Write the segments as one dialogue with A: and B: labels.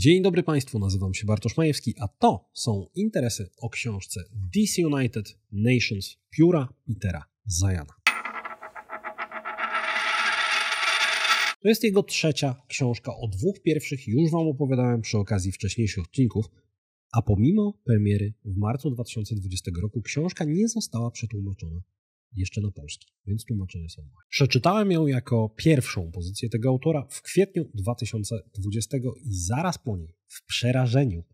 A: Dzień dobry Państwu, nazywam się Bartosz Majewski, a to są interesy o książce DC United Nations pióra Petera Zajana. To jest jego trzecia książka. O dwóch pierwszych już Wam opowiadałem przy okazji wcześniejszych odcinków, a pomimo premiery w marcu 2020 roku książka nie została przetłumaczona jeszcze na polski, więc tłumaczenia są moje. Przeczytałem ją jako pierwszą pozycję tego autora w kwietniu 2020 i zaraz po niej, w przerażeniu,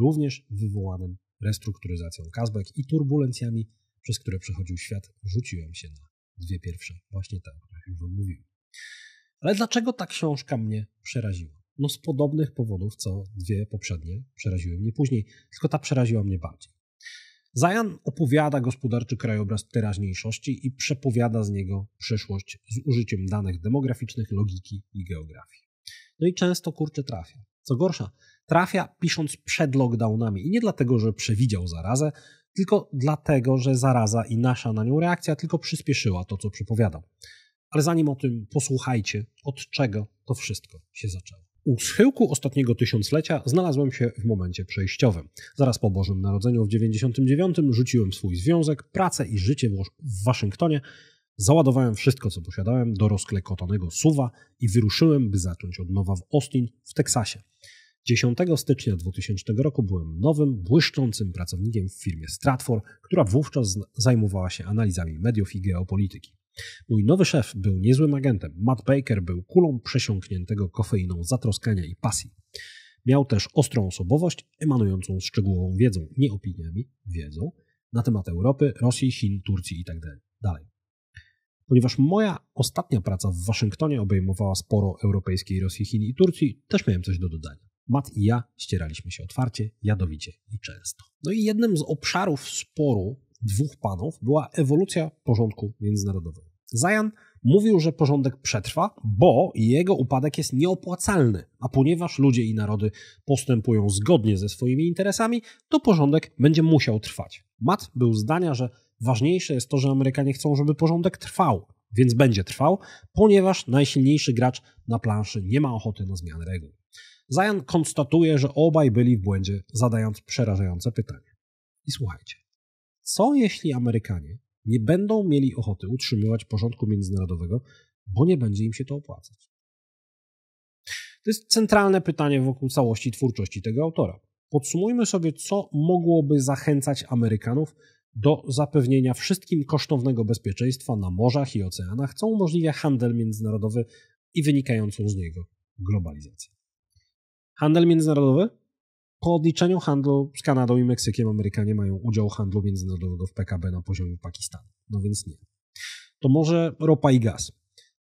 A: również wywołanym restrukturyzacją Kazbek i turbulencjami, przez które przechodził świat, rzuciłem się na dwie pierwsze, właśnie te, o których już Wam mówiłem. Ale dlaczego ta książka mnie przeraziła? No z podobnych powodów, co dwie poprzednie przeraziły mnie później, tylko ta przeraziła mnie bardziej. Zajan opowiada gospodarczy krajobraz teraźniejszości i przepowiada z niego przyszłość z użyciem danych demograficznych, logiki i geografii. No i często kurczę trafia. Co gorsza, trafia pisząc przed lockdownami i nie dlatego, że przewidział zarazę, tylko dlatego, że zaraza i nasza na nią reakcja tylko przyspieszyła to, co przepowiadał. Ale zanim o tym posłuchajcie, od czego to wszystko się zaczęło. U schyłku ostatniego tysiąclecia znalazłem się w momencie przejściowym. Zaraz po Bożym Narodzeniu w 99 rzuciłem swój związek, pracę i życie w Waszyngtonie. Załadowałem wszystko, co posiadałem, do rozklekotanego suwa i wyruszyłem, by zacząć od nowa w Austin, w Teksasie. 10 stycznia 2000 roku byłem nowym, błyszczącym pracownikiem w firmie Stratfor, która wówczas zajmowała się analizami mediów i geopolityki. Mój nowy szef był niezłym agentem. Matt Baker był kulą przesiąkniętego kofeiną zatroskania i pasji. Miał też ostrą osobowość, emanującą szczegółową wiedzą, nie opiniami, wiedzą na temat Europy, Rosji, Chin, Turcji itd. Tak dalej. Ponieważ moja ostatnia praca w Waszyngtonie obejmowała sporo europejskiej Rosji, Chin i Turcji, też miałem coś do dodania. Matt i ja ścieraliśmy się otwarcie, jadowicie i często. No i jednym z obszarów sporu dwóch panów była ewolucja porządku międzynarodowego. Zajan mówił, że porządek przetrwa, bo jego upadek jest nieopłacalny, a ponieważ ludzie i narody postępują zgodnie ze swoimi interesami, to porządek będzie musiał trwać. Matt był zdania, że ważniejsze jest to, że Amerykanie chcą, żeby porządek trwał, więc będzie trwał, ponieważ najsilniejszy gracz na planszy nie ma ochoty na zmianę reguł. Zajan konstatuje, że obaj byli w błędzie, zadając przerażające pytanie. I słuchajcie, co jeśli Amerykanie nie będą mieli ochoty utrzymywać porządku międzynarodowego, bo nie będzie im się to opłacać. To jest centralne pytanie wokół całości twórczości tego autora. Podsumujmy sobie, co mogłoby zachęcać Amerykanów do zapewnienia wszystkim kosztownego bezpieczeństwa na morzach i oceanach, co umożliwia handel międzynarodowy i wynikającą z niego globalizację. Handel międzynarodowy po odliczeniu handlu z Kanadą i Meksykiem Amerykanie mają udział handlu międzynarodowego w PKB na poziomie Pakistanu. No więc nie. To może ropa i gaz.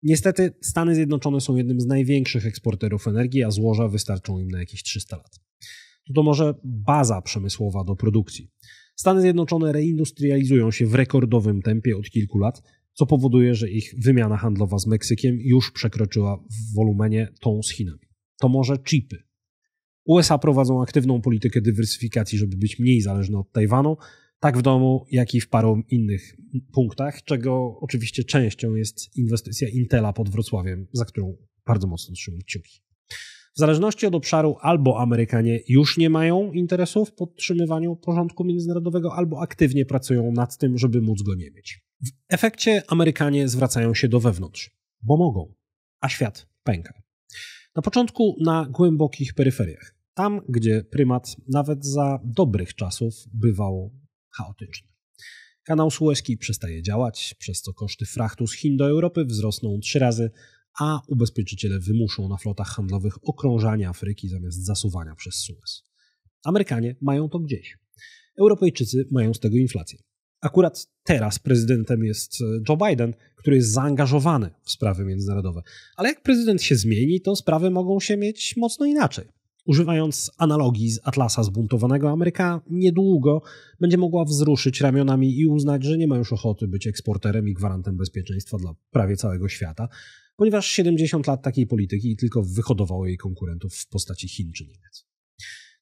A: Niestety Stany Zjednoczone są jednym z największych eksporterów energii, a złoża wystarczą im na jakieś 300 lat. To, no to może baza przemysłowa do produkcji. Stany Zjednoczone reindustrializują się w rekordowym tempie od kilku lat, co powoduje, że ich wymiana handlowa z Meksykiem już przekroczyła w wolumenie tą z Chinami. To może chipy, USA prowadzą aktywną politykę dywersyfikacji, żeby być mniej zależne od Tajwanu, tak w domu, jak i w paru innych punktach, czego oczywiście częścią jest inwestycja Intela pod Wrocławiem, za którą bardzo mocno trzymam kciuki. W zależności od obszaru, albo Amerykanie już nie mają interesu w podtrzymywaniu porządku międzynarodowego, albo aktywnie pracują nad tym, żeby móc go nie mieć. W efekcie Amerykanie zwracają się do wewnątrz, bo mogą, a świat pęka. Na początku na głębokich peryferiach tam, gdzie prymat nawet za dobrych czasów bywał chaotyczny. Kanał Suezki przestaje działać, przez co koszty frachtu z Chin do Europy wzrosną trzy razy, a ubezpieczyciele wymuszą na flotach handlowych okrążanie Afryki zamiast zasuwania przez Suez. Amerykanie mają to gdzieś. Europejczycy mają z tego inflację. Akurat teraz prezydentem jest e, Joe Biden, który jest zaangażowany w sprawy międzynarodowe. Ale jak prezydent się zmieni, to sprawy mogą się mieć mocno inaczej. Używając analogii z atlasa zbuntowanego, Ameryka niedługo będzie mogła wzruszyć ramionami i uznać, że nie ma już ochoty być eksporterem i gwarantem bezpieczeństwa dla prawie całego świata, ponieważ 70 lat takiej polityki tylko wyhodowało jej konkurentów w postaci Chin czy Niemiec.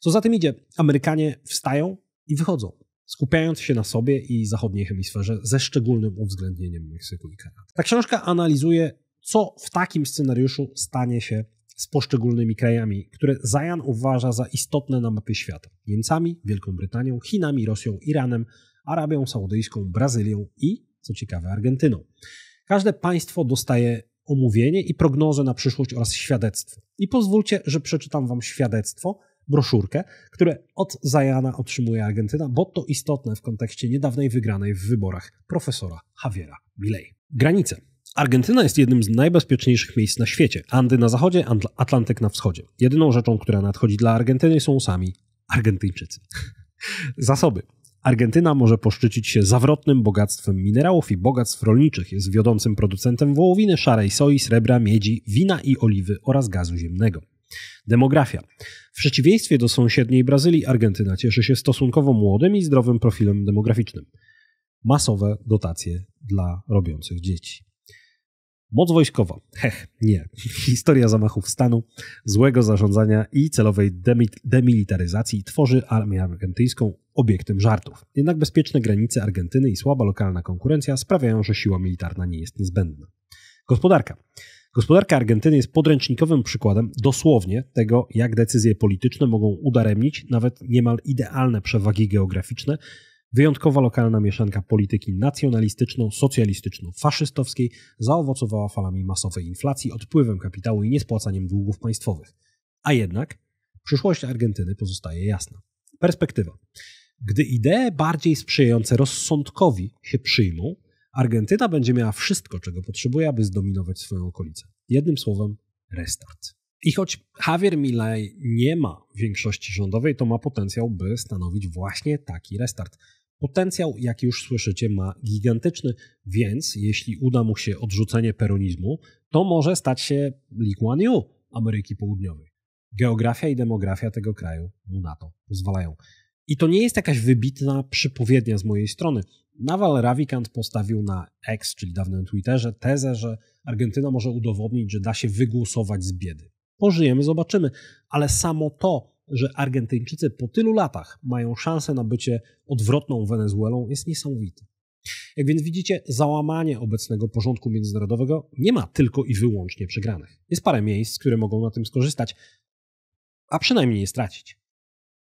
A: Co za tym idzie, Amerykanie wstają i wychodzą, skupiając się na sobie i zachodniej hemisferze ze szczególnym uwzględnieniem Meksyku i Kanady. Ta książka analizuje, co w takim scenariuszu stanie się z poszczególnymi krajami, które Zajan uważa za istotne na mapie świata: Niemcami, Wielką Brytanią, Chinami, Rosją, Iranem, Arabią Saudyjską, Brazylią i, co ciekawe, Argentyną. Każde państwo dostaje omówienie i prognozę na przyszłość oraz świadectwo. I pozwólcie, że przeczytam Wam świadectwo, broszurkę, które od Zajana otrzymuje Argentyna, bo to istotne w kontekście niedawnej wygranej w wyborach profesora Javiera Milei. Granice. Argentyna jest jednym z najbezpieczniejszych miejsc na świecie. Andy na zachodzie, Atlantyk na wschodzie. Jedyną rzeczą, która nadchodzi dla Argentyny są sami Argentyńczycy. Zasoby. Argentyna może poszczycić się zawrotnym bogactwem minerałów i bogactw rolniczych. Jest wiodącym producentem wołowiny, szarej soi, srebra, miedzi, wina i oliwy oraz gazu ziemnego. Demografia. W przeciwieństwie do sąsiedniej Brazylii, Argentyna cieszy się stosunkowo młodym i zdrowym profilem demograficznym. Masowe dotacje dla robiących dzieci. Moc wojskowa. Hech, nie. Historia zamachów stanu, złego zarządzania i celowej demilitaryzacji tworzy armię argentyńską obiektem żartów. Jednak bezpieczne granice Argentyny i słaba lokalna konkurencja sprawiają, że siła militarna nie jest niezbędna. Gospodarka. Gospodarka Argentyny jest podręcznikowym przykładem dosłownie tego, jak decyzje polityczne mogą udaremnić nawet niemal idealne przewagi geograficzne Wyjątkowa lokalna mieszanka polityki nacjonalistyczno-socjalistyczno-faszystowskiej zaowocowała falami masowej inflacji, odpływem kapitału i niespłacaniem długów państwowych. A jednak przyszłość Argentyny pozostaje jasna. Perspektywa. Gdy idee bardziej sprzyjające rozsądkowi się przyjmą, Argentyna będzie miała wszystko, czego potrzebuje, aby zdominować swoją okolicę. Jednym słowem, restart. I choć Javier Milei nie ma większości rządowej, to ma potencjał, by stanowić właśnie taki restart. Potencjał, jak już słyszycie, ma gigantyczny, więc jeśli uda mu się odrzucenie peronizmu, to może stać się Lee Ameryki Południowej. Geografia i demografia tego kraju mu na to pozwalają. I to nie jest jakaś wybitna przypowiednia z mojej strony. Nawal Ravikant postawił na X, czyli dawnym Twitterze, tezę, że Argentyna może udowodnić, że da się wygłosować z biedy. Pożyjemy, zobaczymy, ale samo to, że Argentyńczycy po tylu latach mają szansę na bycie odwrotną Wenezuelą jest niesamowity. Jak więc widzicie, załamanie obecnego porządku międzynarodowego nie ma tylko i wyłącznie przegranych. Jest parę miejsc, które mogą na tym skorzystać, a przynajmniej nie stracić.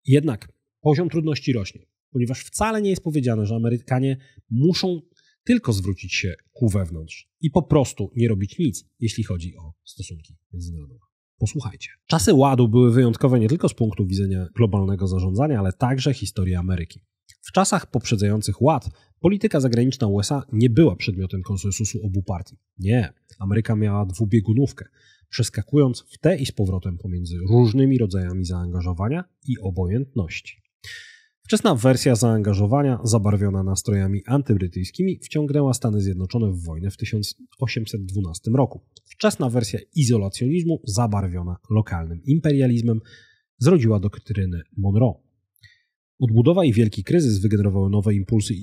A: Jednak poziom trudności rośnie, ponieważ wcale nie jest powiedziane, że Amerykanie muszą tylko zwrócić się ku wewnątrz i po prostu nie robić nic, jeśli chodzi o stosunki międzynarodowe. Posłuchajcie. Czasy ładu były wyjątkowe nie tylko z punktu widzenia globalnego zarządzania, ale także historii Ameryki. W czasach poprzedzających ład polityka zagraniczna USA nie była przedmiotem konsensusu obu partii. Nie, Ameryka miała dwubiegunówkę, przeskakując w te i z powrotem pomiędzy różnymi rodzajami zaangażowania i obojętności. Wczesna wersja zaangażowania, zabarwiona nastrojami antybrytyjskimi, wciągnęła Stany Zjednoczone w wojnę w 1812 roku. Wczesna wersja izolacjonizmu, zabarwiona lokalnym imperializmem, zrodziła doktrynę Monroe. Odbudowa i wielki kryzys wygenerowały nowe impulsy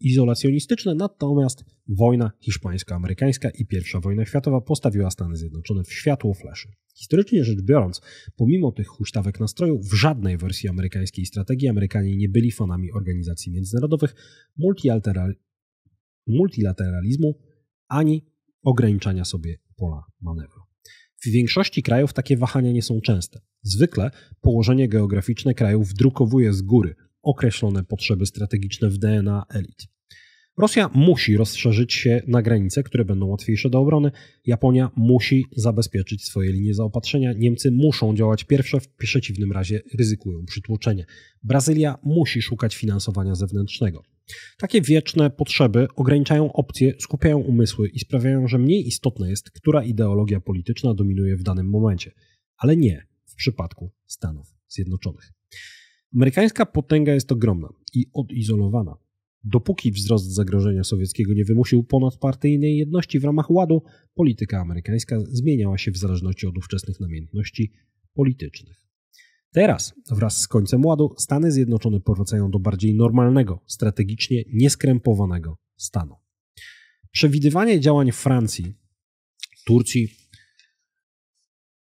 A: izolacjonistyczne, natomiast wojna hiszpańsko-amerykańska i I wojna światowa postawiła Stany Zjednoczone w światło fleszy. Historycznie rzecz biorąc, pomimo tych huśtawek nastroju, w żadnej wersji amerykańskiej strategii Amerykanie nie byli fanami organizacji międzynarodowych, multilateralizmu ani ograniczania sobie pola manewru. W większości krajów takie wahania nie są częste. Zwykle położenie geograficzne krajów drukowuje z góry określone potrzeby strategiczne w DNA elit. Rosja musi rozszerzyć się na granice, które będą łatwiejsze do obrony. Japonia musi zabezpieczyć swoje linie zaopatrzenia. Niemcy muszą działać pierwsze, w przeciwnym razie ryzykują przytłoczenie. Brazylia musi szukać finansowania zewnętrznego. Takie wieczne potrzeby ograniczają opcje, skupiają umysły i sprawiają, że mniej istotne jest, która ideologia polityczna dominuje w danym momencie, ale nie w przypadku Stanów Zjednoczonych. Amerykańska potęga jest ogromna i odizolowana. Dopóki wzrost zagrożenia sowieckiego nie wymusił ponadpartyjnej jedności w ramach ładu, polityka amerykańska zmieniała się w zależności od ówczesnych namiętności politycznych. Teraz, wraz z końcem ładu, Stany Zjednoczone powracają do bardziej normalnego, strategicznie nieskrępowanego stanu. Przewidywanie działań Francji, Turcji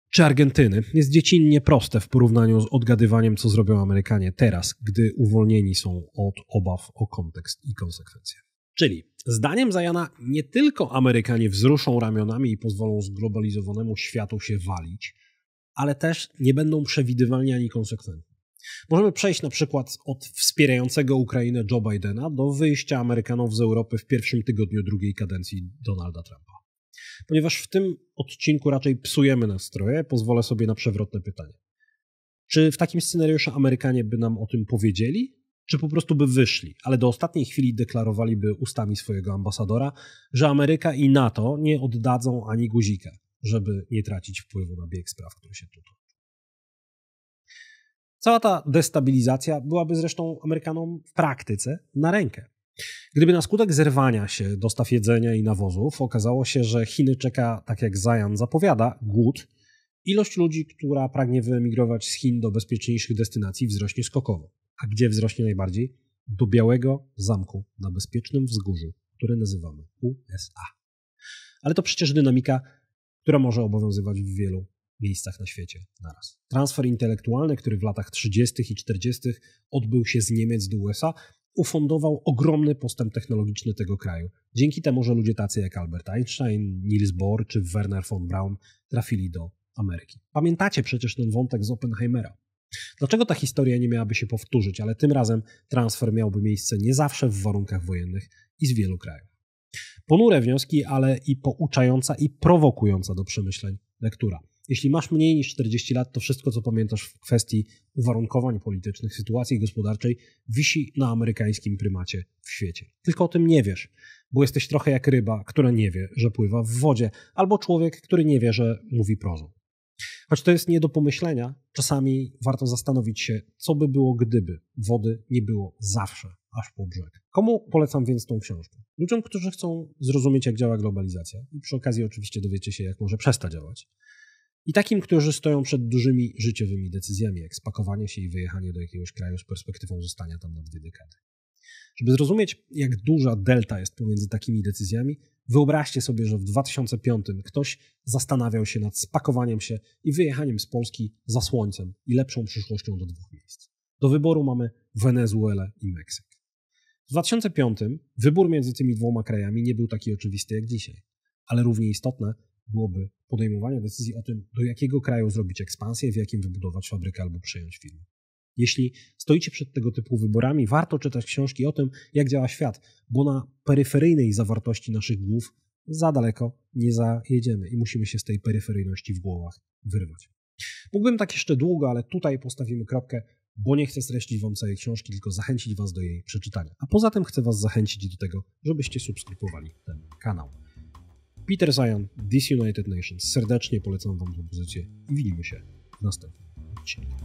A: czy Argentyny jest dziecinnie proste w porównaniu z odgadywaniem, co zrobią Amerykanie teraz, gdy uwolnieni są od obaw o kontekst i konsekwencje. Czyli zdaniem Zajana nie tylko Amerykanie wzruszą ramionami i pozwolą zglobalizowanemu światu się walić – ale też nie będą przewidywalni ani konsekwentni. Możemy przejść na przykład od wspierającego Ukrainę Joe Bidena do wyjścia Amerykanów z Europy w pierwszym tygodniu drugiej kadencji Donalda Trumpa. Ponieważ w tym odcinku raczej psujemy nastroje, pozwolę sobie na przewrotne pytanie. Czy w takim scenariuszu Amerykanie by nam o tym powiedzieli, czy po prostu by wyszli, ale do ostatniej chwili deklarowaliby ustami swojego ambasadora, że Ameryka i NATO nie oddadzą ani guzika żeby nie tracić wpływu na bieg spraw, które się tu toczą. Cała ta destabilizacja byłaby zresztą Amerykanom w praktyce na rękę. Gdyby na skutek zerwania się dostaw jedzenia i nawozów okazało się, że Chiny czeka, tak jak Zajan zapowiada, głód, ilość ludzi, która pragnie wyemigrować z Chin do bezpieczniejszych destynacji wzrośnie skokowo. A gdzie wzrośnie najbardziej? Do Białego Zamku na bezpiecznym wzgórzu, który nazywamy USA. Ale to przecież dynamika która może obowiązywać w wielu miejscach na świecie naraz. Transfer intelektualny, który w latach 30. i 40. odbył się z Niemiec do USA, ufundował ogromny postęp technologiczny tego kraju. Dzięki temu, że ludzie tacy jak Albert Einstein, Niels Bohr czy Werner von Braun trafili do Ameryki. Pamiętacie przecież ten wątek z Oppenheimera. Dlaczego ta historia nie miałaby się powtórzyć, ale tym razem transfer miałby miejsce nie zawsze w warunkach wojennych i z wielu krajów? Ponure wnioski, ale i pouczająca i prowokująca do przemyśleń lektura. Jeśli masz mniej niż 40 lat, to wszystko, co pamiętasz w kwestii uwarunkowań politycznych, sytuacji gospodarczej, wisi na amerykańskim prymacie w świecie. Tylko o tym nie wiesz, bo jesteś trochę jak ryba, która nie wie, że pływa w wodzie, albo człowiek, który nie wie, że mówi prozą. Choć to jest nie do pomyślenia, czasami warto zastanowić się, co by było, gdyby wody nie było zawsze aż po brzeg. Komu polecam więc tą książkę? Ludziom, którzy chcą zrozumieć, jak działa globalizacja i przy okazji oczywiście dowiecie się, jak może przestać działać. I takim, którzy stoją przed dużymi życiowymi decyzjami, jak spakowanie się i wyjechanie do jakiegoś kraju z perspektywą zostania tam na dwie dekady. Żeby zrozumieć, jak duża delta jest pomiędzy takimi decyzjami, wyobraźcie sobie, że w 2005 ktoś zastanawiał się nad spakowaniem się i wyjechaniem z Polski za słońcem i lepszą przyszłością do dwóch miejsc. Do wyboru mamy Wenezuelę i Meksyk. W 2005 wybór między tymi dwoma krajami nie był taki oczywisty jak dzisiaj, ale równie istotne byłoby podejmowanie decyzji o tym, do jakiego kraju zrobić ekspansję, w jakim wybudować fabrykę albo przejąć firmę. Jeśli stoicie przed tego typu wyborami, warto czytać książki o tym, jak działa świat, bo na peryferyjnej zawartości naszych głów za daleko nie zajedziemy i musimy się z tej peryferyjności w głowach wyrwać. Mógłbym tak jeszcze długo, ale tutaj postawimy kropkę bo nie chcę streścić Wam całej książki, tylko zachęcić Was do jej przeczytania. A poza tym chcę Was zachęcić do tego, żebyście subskrybowali ten kanał. Peter Zion, This United Nations. Serdecznie polecam Wam propozycję pozycję i widzimy się w następnym odcinku.